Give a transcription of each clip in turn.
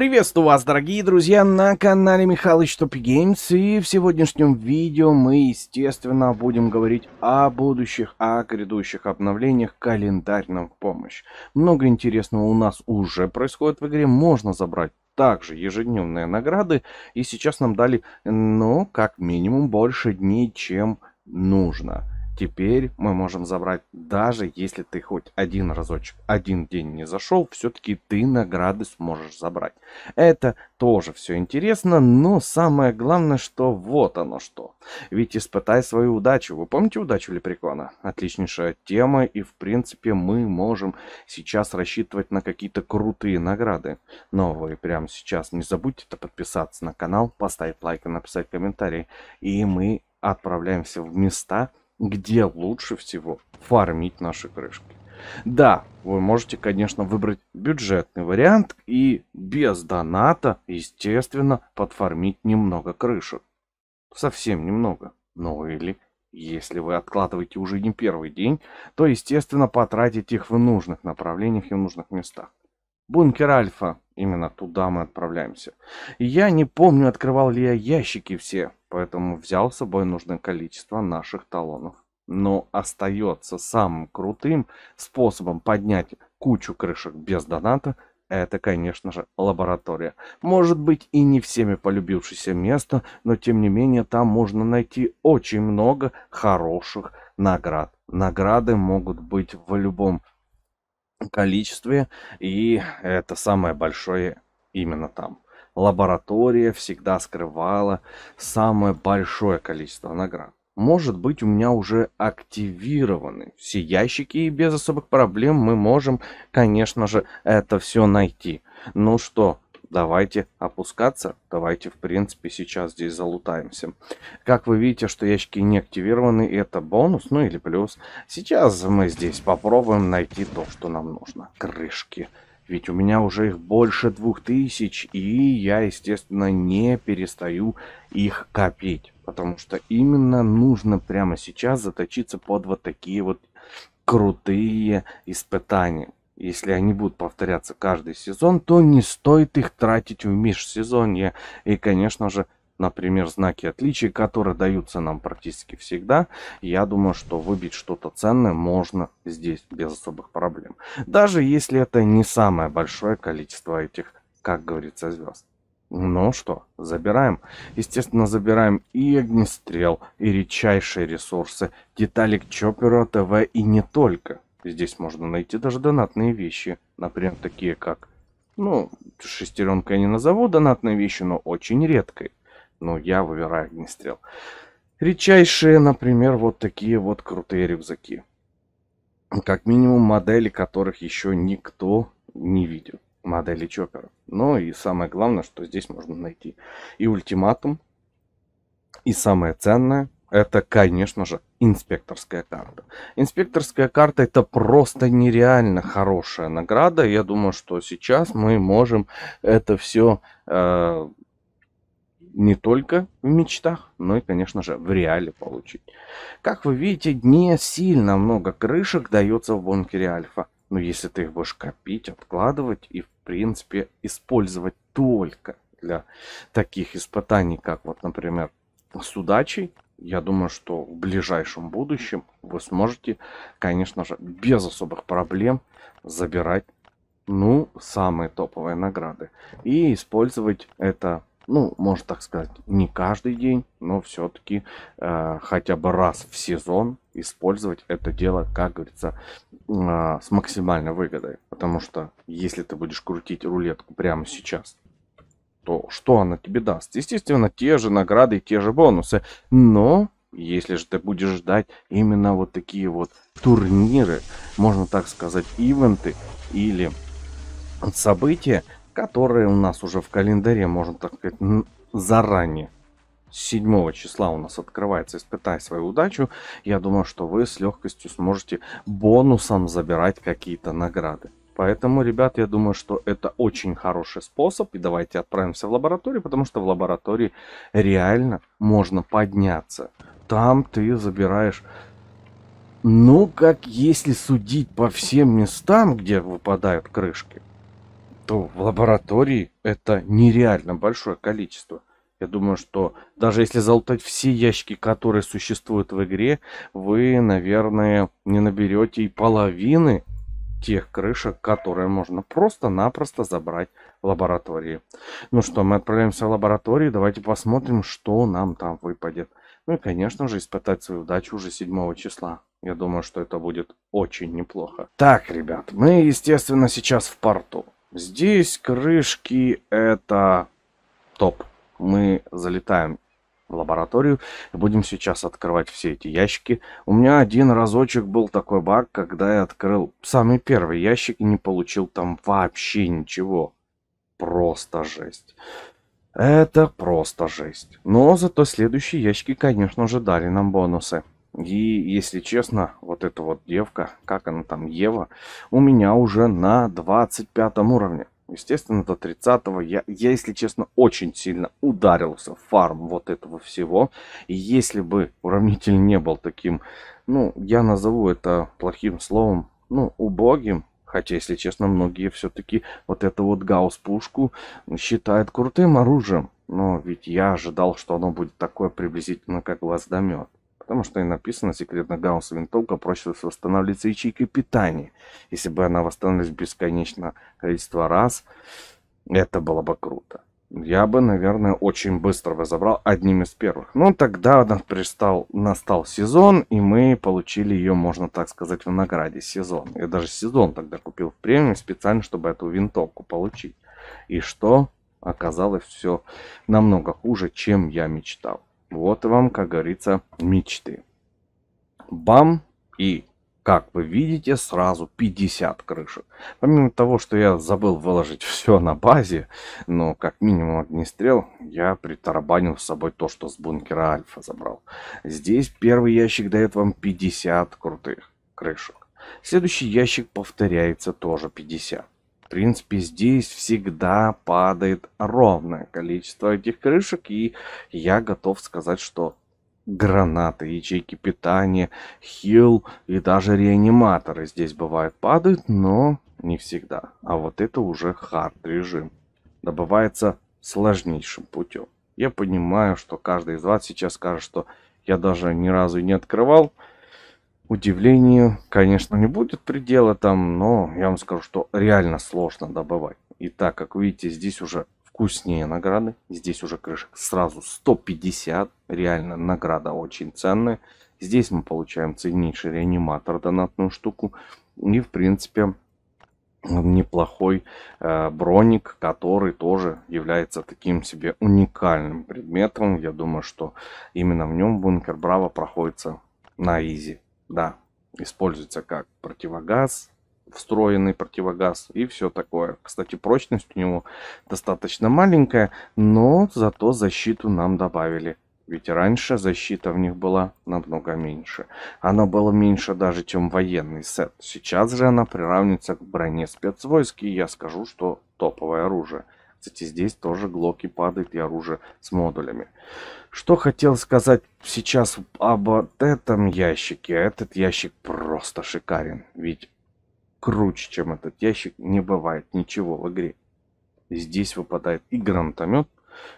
Приветствую вас, дорогие друзья, на канале Михалыч Топ Геймс, и в сегодняшнем видео мы, естественно, будем говорить о будущих, о грядущих обновлениях календарном помощь. Много интересного у нас уже происходит в игре, можно забрать также ежедневные награды, и сейчас нам дали, ну, как минимум, больше дней, чем нужно. Теперь мы можем забрать, даже если ты хоть один разочек, один день не зашел, все-таки ты награды сможешь забрать. Это тоже все интересно, но самое главное, что вот оно что. Ведь испытай свою удачу. Вы помните удачу Лепрекона? Отличнейшая тема, и в принципе мы можем сейчас рассчитывать на какие-то крутые награды. Но вы прямо сейчас не забудьте подписаться на канал, поставить лайк и написать комментарий. И мы отправляемся в места, где лучше всего фармить наши крышки. Да, вы можете, конечно, выбрать бюджетный вариант и без доната, естественно, подфармить немного крышек. Совсем немного. Ну или, если вы откладываете уже не первый день, то, естественно, потратить их в нужных направлениях и в нужных местах. Бункер Альфа. Именно туда мы отправляемся. я не помню, открывал ли я ящики все, поэтому взял с собой нужное количество наших талонов но остается самым крутым способом поднять кучу крышек без доната – это, конечно же, лаборатория. Может быть и не всеми полюбившееся место, но тем не менее там можно найти очень много хороших наград. Награды могут быть в любом количестве, и это самое большое именно там. Лаборатория всегда скрывала самое большое количество наград. Может быть, у меня уже активированы все ящики, и без особых проблем мы можем, конечно же, это все найти. Ну что, давайте опускаться. Давайте, в принципе, сейчас здесь залутаемся. Как вы видите, что ящики не активированы, это бонус, ну или плюс. Сейчас мы здесь попробуем найти то, что нам нужно. Крышки. Ведь у меня уже их больше двух тысяч, и я, естественно, не перестаю их копить потому что именно нужно прямо сейчас заточиться под вот такие вот крутые испытания. Если они будут повторяться каждый сезон, то не стоит их тратить в межсезонье. И, конечно же, например, знаки отличия, которые даются нам практически всегда, я думаю, что выбить что-то ценное можно здесь без особых проблем. Даже если это не самое большое количество этих, как говорится, звезд. Ну что, забираем? Естественно, забираем и огнестрел, и редчайшие ресурсы, детали к чопперу, ТВ и не только. Здесь можно найти даже донатные вещи, например, такие как... Ну, шестеренка я не назову донатные вещи, но очень редкой. Но я выбираю огнестрел. Редчайшие, например, вот такие вот крутые рюкзаки. Как минимум модели, которых еще никто не видел модели чоперов. Но и самое главное, что здесь можно найти и ультиматум, и самое ценное, это, конечно же, инспекторская карта. Инспекторская карта это просто нереально хорошая награда. Я думаю, что сейчас мы можем это все э, не только в мечтах, но и, конечно же, в реале получить. Как вы видите, не сильно много крышек дается в бункере Альфа. Но ну, если ты их будешь копить, откладывать и, в принципе, использовать только для таких испытаний, как вот, например, с удачей, я думаю, что в ближайшем будущем вы сможете, конечно же, без особых проблем забирать, ну, самые топовые награды и использовать это ну, можно так сказать, не каждый день, но все-таки э, хотя бы раз в сезон использовать это дело, как говорится, э, с максимальной выгодой. Потому что если ты будешь крутить рулетку прямо сейчас, то что она тебе даст? Естественно, те же награды и те же бонусы. Но если же ты будешь ждать именно вот такие вот турниры, можно так сказать, ивенты или события, которые у нас уже в календаре, можно так сказать, заранее. 7 числа у нас открывается «Испытай свою удачу». Я думаю, что вы с легкостью сможете бонусом забирать какие-то награды. Поэтому, ребят, я думаю, что это очень хороший способ. И давайте отправимся в лабораторию, потому что в лаборатории реально можно подняться. Там ты забираешь... Ну, как если судить по всем местам, где выпадают крышки, то в лаборатории это нереально большое количество. Я думаю, что даже если залутать все ящики, которые существуют в игре, вы, наверное, не наберете и половины тех крышек, которые можно просто-напросто забрать в лаборатории. Ну что, мы отправляемся в лабораторию, давайте посмотрим, что нам там выпадет. Ну и, конечно же, испытать свою удачу уже 7 числа. Я думаю, что это будет очень неплохо. Так, ребят, мы, естественно, сейчас в порту. Здесь крышки это топ. Мы залетаем в лабораторию и будем сейчас открывать все эти ящики. У меня один разочек был такой баг, когда я открыл самый первый ящик и не получил там вообще ничего. Просто жесть. Это просто жесть. Но зато следующие ящики, конечно же, дали нам бонусы. И, если честно, вот эта вот девка, как она там, Ева, у меня уже на 25 уровне. Естественно, до 30 я, я, если честно, очень сильно ударился в фарм вот этого всего. И если бы уравнитель не был таким, ну, я назову это плохим словом, ну, убогим, Хотя, если честно, многие все-таки вот эту вот гаусс-пушку считают крутым оружием. Но ведь я ожидал, что оно будет такое приблизительно, как гвоздомет. Потому что и написано, секретно гаусс винтовка проще восстанавливается ячейкой питания. Если бы она восстановилась бесконечно количество раз, это было бы круто. Я бы, наверное, очень быстро бы забрал одним из первых. Но ну, тогда пристал, настал сезон, и мы получили ее, можно так сказать, в награде сезон. Я даже сезон тогда купил в премиум специально, чтобы эту винтовку получить. И что? Оказалось все намного хуже, чем я мечтал. Вот вам, как говорится, мечты. Бам! И, как вы видите, сразу 50 крышек. Помимо того, что я забыл выложить все на базе, но как минимум огнестрел, я притарабанил с собой то, что с бункера Альфа забрал. Здесь первый ящик дает вам 50 крутых крышек. Следующий ящик повторяется тоже 50 принципе, здесь всегда падает ровное количество этих крышек, и я готов сказать, что гранаты, ячейки питания, хил и даже реаниматоры здесь бывают падают, но не всегда. А вот это уже хард режим. Добывается сложнейшим путем. Я понимаю, что каждый из вас сейчас скажет, что я даже ни разу не открывал удивлению, конечно, не будет предела там, но я вам скажу, что реально сложно добывать. И так, как видите, здесь уже вкуснее награды. Здесь уже крышек сразу 150. Реально награда очень ценная. Здесь мы получаем ценнейший реаниматор, донатную штуку. И, в принципе, неплохой э, броник, который тоже является таким себе уникальным предметом. Я думаю, что именно в нем бункер Браво проходится на изи да, используется как противогаз, встроенный противогаз и все такое. Кстати, прочность у него достаточно маленькая, но зато защиту нам добавили. Ведь раньше защита в них была намного меньше. Она была меньше даже, чем военный сет. Сейчас же она приравнивается к броне спецвойск, и я скажу, что топовое оружие. Кстати, здесь тоже глоки падают, и оружие с модулями. Что хотел сказать сейчас об этом ящике. Этот ящик просто шикарен. Ведь круче, чем этот ящик, не бывает ничего в игре. Здесь выпадает и гранатомет,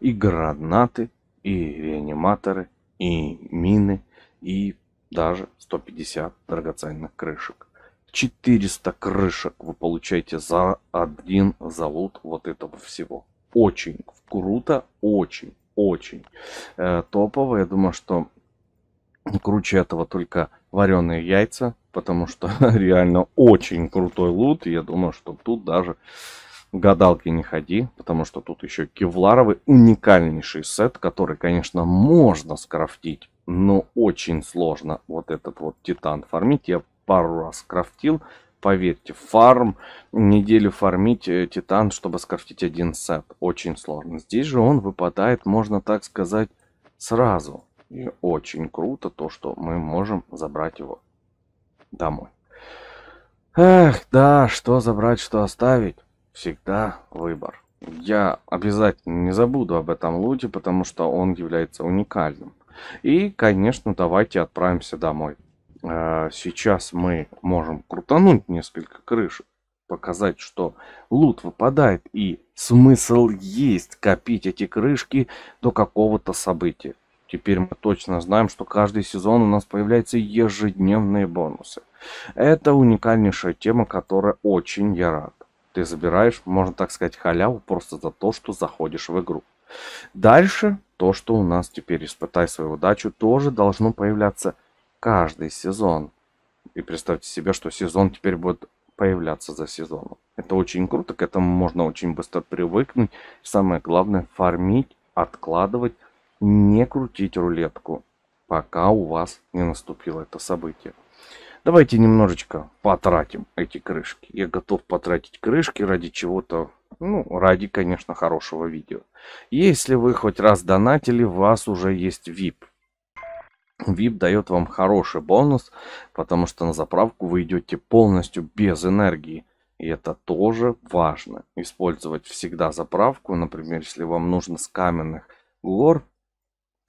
и гранаты, и реаниматоры, и мины, и даже 150 драгоценных крышек. 400 крышек вы получаете за один залут вот этого всего. Очень круто, очень, очень э, топово. Я думаю, что круче этого только вареные яйца, потому что реально очень крутой лут. Я думаю, что тут даже гадалки не ходи, потому что тут еще кевларовый уникальнейший сет, который, конечно, можно скрафтить, но очень сложно вот этот вот титан фармить. Я пару раз крафтил. Поверьте, фарм, неделю фармить э, титан, чтобы скрафтить один сет. Очень сложно. Здесь же он выпадает, можно так сказать, сразу. И очень круто то, что мы можем забрать его домой. Эх, да, что забрать, что оставить. Всегда выбор. Я обязательно не забуду об этом луте, потому что он является уникальным. И, конечно, давайте отправимся домой. А, сейчас мы можем крутануть несколько крышек, показать, что лут выпадает и смысл есть копить эти крышки до какого-то события. Теперь мы точно знаем, что каждый сезон у нас появляются ежедневные бонусы. Это уникальнейшая тема, которая очень я рад. Ты забираешь, можно так сказать, халяву просто за то, что заходишь в игру. Дальше то, что у нас теперь «Испытай свою удачу» тоже должно появляться каждый сезон. И представьте себе, что сезон теперь будет появляться за сезоном. Это очень круто, к этому можно очень быстро привыкнуть. Самое главное, фармить, откладывать, не крутить рулетку, пока у вас не наступило это событие. Давайте немножечко потратим эти крышки. Я готов потратить крышки ради чего-то, ну, ради, конечно, хорошего видео. Если вы хоть раз донатили, у вас уже есть VIP VIP дает вам хороший бонус, потому что на заправку вы идете полностью без энергии. И это тоже важно. Использовать всегда заправку, например, если вам нужно с каменных гор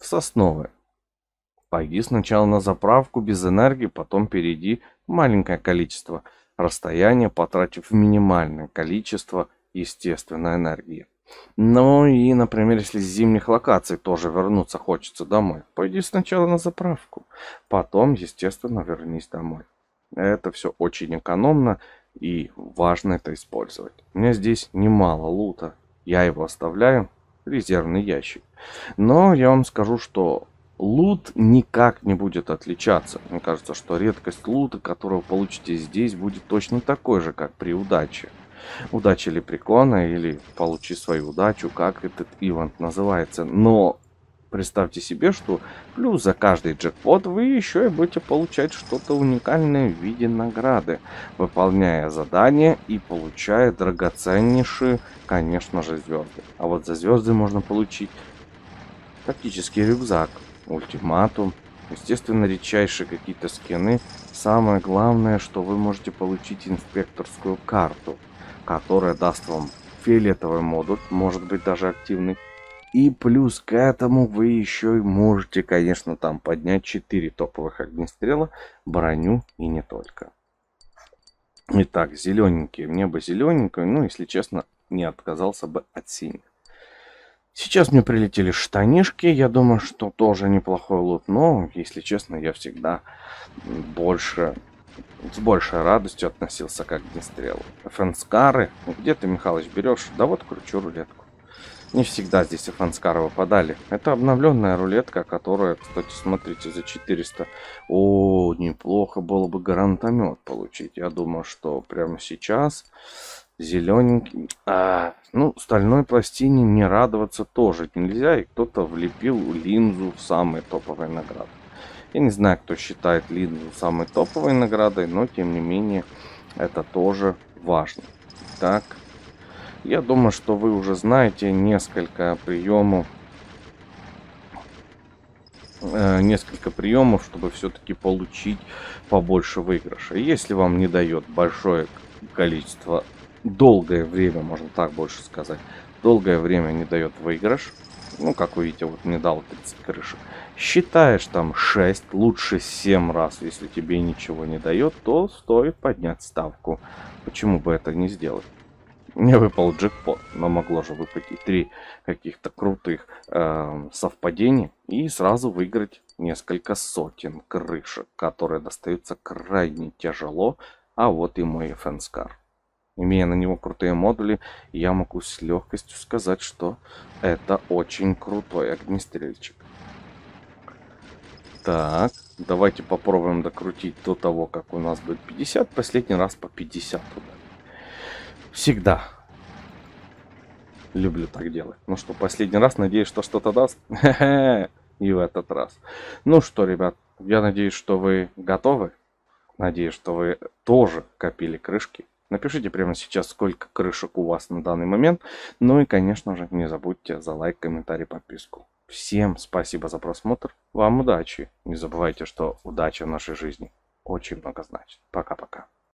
в сосновые. Пойди сначала на заправку без энергии, потом перейди маленькое количество расстояния, потратив минимальное количество естественной энергии. Ну и, например, если с зимних локаций тоже вернуться хочется домой, пойди сначала на заправку, потом, естественно, вернись домой. Это все очень экономно и важно это использовать. У меня здесь немало лута, я его оставляю, в резервный ящик. Но я вам скажу, что лут никак не будет отличаться. Мне кажется, что редкость лута, которую вы получите здесь, будет точно такой же, как при удаче удачи лепрекона или получи свою удачу, как этот ивент называется. Но представьте себе, что плюс за каждый джекпот вы еще и будете получать что-то уникальное в виде награды, выполняя задания и получая драгоценнейшие, конечно же, звезды. А вот за звезды можно получить тактический рюкзак, ультиматум, Естественно, редчайшие какие-то скины. Самое главное, что вы можете получить инспекторскую карту которая даст вам фиолетовый модуль, может быть даже активный. И плюс к этому вы еще и можете, конечно, там поднять 4 топовых огнестрела, броню и не только. Итак, зелененькие. Мне бы зелененькую, ну, если честно, не отказался бы от синих. Сейчас мне прилетели штанишки, я думаю, что тоже неплохой лут, но, если честно, я всегда больше с большей радостью относился к огнестрелу. Фенскары? Ну, где ты, Михалыч, берешь? Да вот кручу рулетку. Не всегда здесь фанскары выпадали. Это обновленная рулетка, которая, кстати, смотрите, за 400. О, неплохо было бы гарантомет получить. Я думаю, что прямо сейчас зелененький. А, ну, стальной пластине не радоваться тоже нельзя. И кто-то влепил линзу в самый топовый наград. Я не знаю, кто считает лиду самой топовой наградой, но тем не менее это тоже важно. Так, я думаю, что вы уже знаете несколько приемов, э, несколько приемов, чтобы все-таки получить побольше выигрыша. Если вам не дает большое количество, долгое время, можно так больше сказать, долгое время не дает выигрыш – ну, как вы видите, вот мне дал 30 крышек. Считаешь там 6, лучше 7 раз, если тебе ничего не дает, то стоит поднять ставку. Почему бы это не сделать? Мне выпал джекпот, но могло же выпасть и 3 каких-то крутых э, совпадений и сразу выиграть несколько сотен крышек, которые достаются крайне тяжело, а вот и мой фэнскар имея на него крутые модули, я могу с легкостью сказать, что это очень крутой огнестрельчик. Так, давайте попробуем докрутить до того, как у нас будет 50. Последний раз по 50 туда. Всегда. Люблю так делать. Ну что, последний раз, надеюсь, что что-то даст. И в этот раз. Ну что, ребят, я надеюсь, что вы готовы. Надеюсь, что вы тоже копили крышки. Напишите прямо сейчас, сколько крышек у вас на данный момент. Ну и, конечно же, не забудьте за лайк, комментарий, подписку. Всем спасибо за просмотр. Вам удачи. Не забывайте, что удача в нашей жизни очень много значит. Пока-пока.